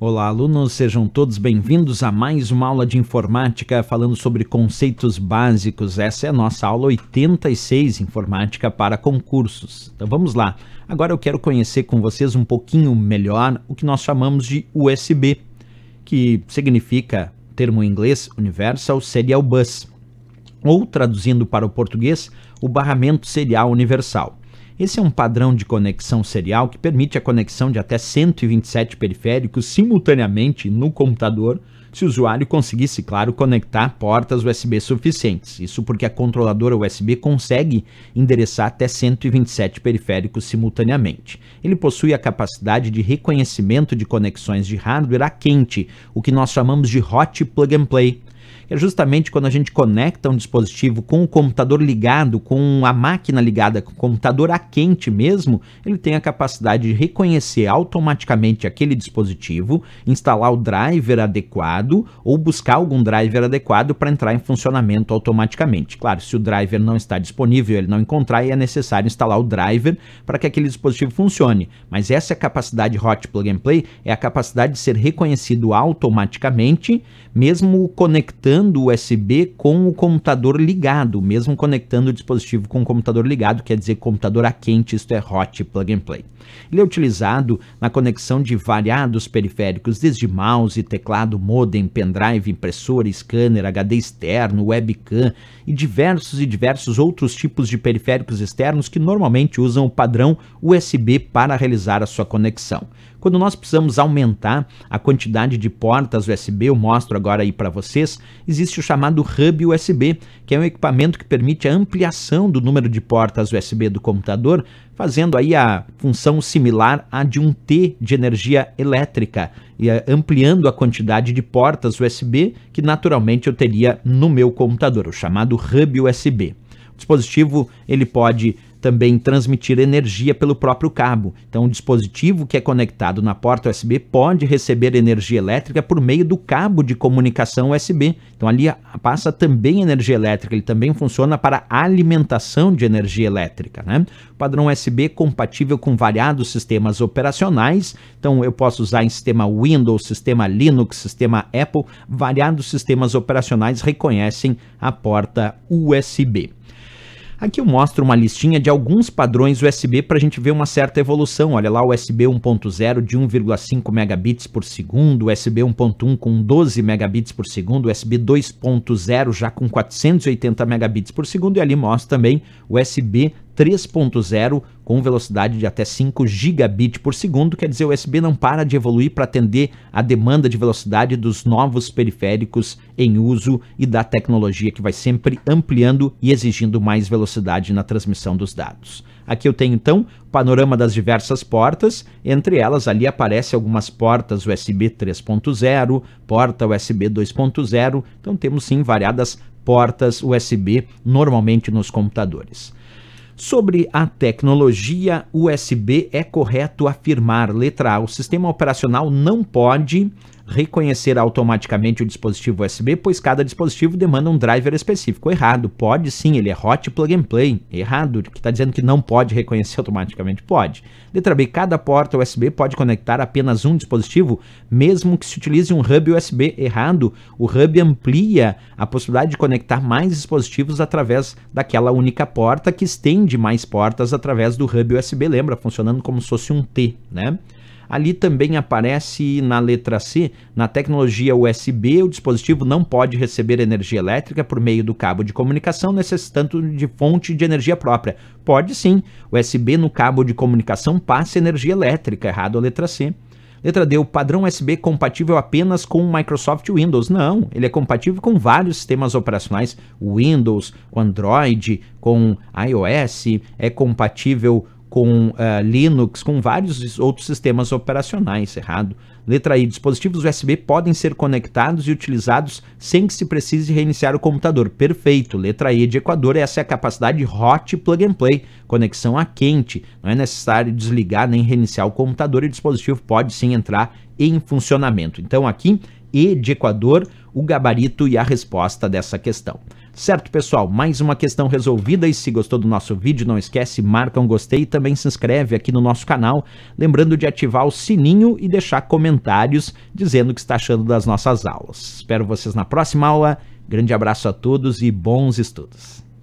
Olá, alunos, sejam todos bem-vindos a mais uma aula de informática falando sobre conceitos básicos. Essa é a nossa aula 86 Informática para concursos. Então vamos lá. Agora eu quero conhecer com vocês um pouquinho melhor o que nós chamamos de USB, que significa termo em inglês Universal Serial Bus, ou traduzindo para o português, o barramento serial universal. Esse é um padrão de conexão serial que permite a conexão de até 127 periféricos simultaneamente no computador, se o usuário conseguisse, claro, conectar portas USB suficientes. Isso porque a controladora USB consegue endereçar até 127 periféricos simultaneamente. Ele possui a capacidade de reconhecimento de conexões de hardware a quente, o que nós chamamos de hot plug and play é justamente quando a gente conecta um dispositivo com o computador ligado, com a máquina ligada, com o computador a quente mesmo, ele tem a capacidade de reconhecer automaticamente aquele dispositivo, instalar o driver adequado ou buscar algum driver adequado para entrar em funcionamento automaticamente. Claro, se o driver não está disponível, ele não encontrar e é necessário instalar o driver para que aquele dispositivo funcione. Mas essa é capacidade hot plug and play é a capacidade de ser reconhecido automaticamente, mesmo conectando usando o USB com o computador ligado, mesmo conectando o dispositivo com o computador ligado, quer dizer computador a quente, isto é hot plug and play. Ele é utilizado na conexão de variados periféricos, desde mouse, teclado, modem, pendrive, impressora, scanner, HD externo, webcam e diversos e diversos outros tipos de periféricos externos que normalmente usam o padrão USB para realizar a sua conexão. Quando nós precisamos aumentar a quantidade de portas USB, eu mostro agora aí para vocês, existe o chamado Hub USB, que é um equipamento que permite a ampliação do número de portas USB do computador, fazendo aí a função similar à de um T de energia elétrica e ampliando a quantidade de portas USB que naturalmente eu teria no meu computador, o chamado hub USB. O dispositivo ele pode também transmitir energia pelo próprio cabo. Então, o dispositivo que é conectado na porta USB pode receber energia elétrica por meio do cabo de comunicação USB. Então, ali passa também energia elétrica, ele também funciona para alimentação de energia elétrica. Né? padrão USB compatível com variados sistemas operacionais. Então, eu posso usar em sistema Windows, sistema Linux, sistema Apple. Variados sistemas operacionais reconhecem a porta USB. Aqui eu mostro uma listinha de alguns padrões USB para a gente ver uma certa evolução. Olha lá, USB 1.0 de 1,5 megabits por segundo, USB 1.1 com 12 megabits por segundo, USB 2.0 já com 480 megabits por segundo e ali mostra também USB 3.0 com velocidade de até 5 gigabit por segundo, quer dizer, o USB não para de evoluir para atender a demanda de velocidade dos novos periféricos em uso e da tecnologia que vai sempre ampliando e exigindo mais velocidade na transmissão dos dados. Aqui eu tenho então o panorama das diversas portas, entre elas ali aparecem algumas portas USB 3.0, porta USB 2.0, então temos sim variadas portas USB normalmente nos computadores. Sobre a tecnologia USB, é correto afirmar, letra A, o sistema operacional não pode reconhecer automaticamente o dispositivo USB, pois cada dispositivo demanda um driver específico. Errado, pode sim, ele é hot plug and play. Errado, que está dizendo que não pode reconhecer automaticamente, pode. Letra B, cada porta USB pode conectar apenas um dispositivo, mesmo que se utilize um hub USB. Errado, o hub amplia a possibilidade de conectar mais dispositivos através daquela única porta que estende mais portas através do hub USB, lembra? Funcionando como se fosse um T, né? Ali também aparece na letra C, na tecnologia USB, o dispositivo não pode receber energia elétrica por meio do cabo de comunicação, necessitando de fonte de energia própria. Pode sim, USB no cabo de comunicação passa energia elétrica, errado a letra C. Letra D, o padrão USB compatível apenas com o Microsoft Windows. Não, ele é compatível com vários sistemas operacionais, Windows, com Android, com iOS, é compatível com uh, Linux, com vários outros sistemas operacionais, errado. Letra I, dispositivos USB podem ser conectados e utilizados sem que se precise reiniciar o computador. Perfeito. Letra E de Equador, essa é a capacidade hot plug and play, conexão a quente. Não é necessário desligar nem reiniciar o computador e o dispositivo pode sim entrar em funcionamento. Então aqui e de Equador, o gabarito e a resposta dessa questão. Certo, pessoal? Mais uma questão resolvida e se gostou do nosso vídeo, não esquece, marca um gostei e também se inscreve aqui no nosso canal, lembrando de ativar o sininho e deixar comentários dizendo o que está achando das nossas aulas. Espero vocês na próxima aula. Grande abraço a todos e bons estudos.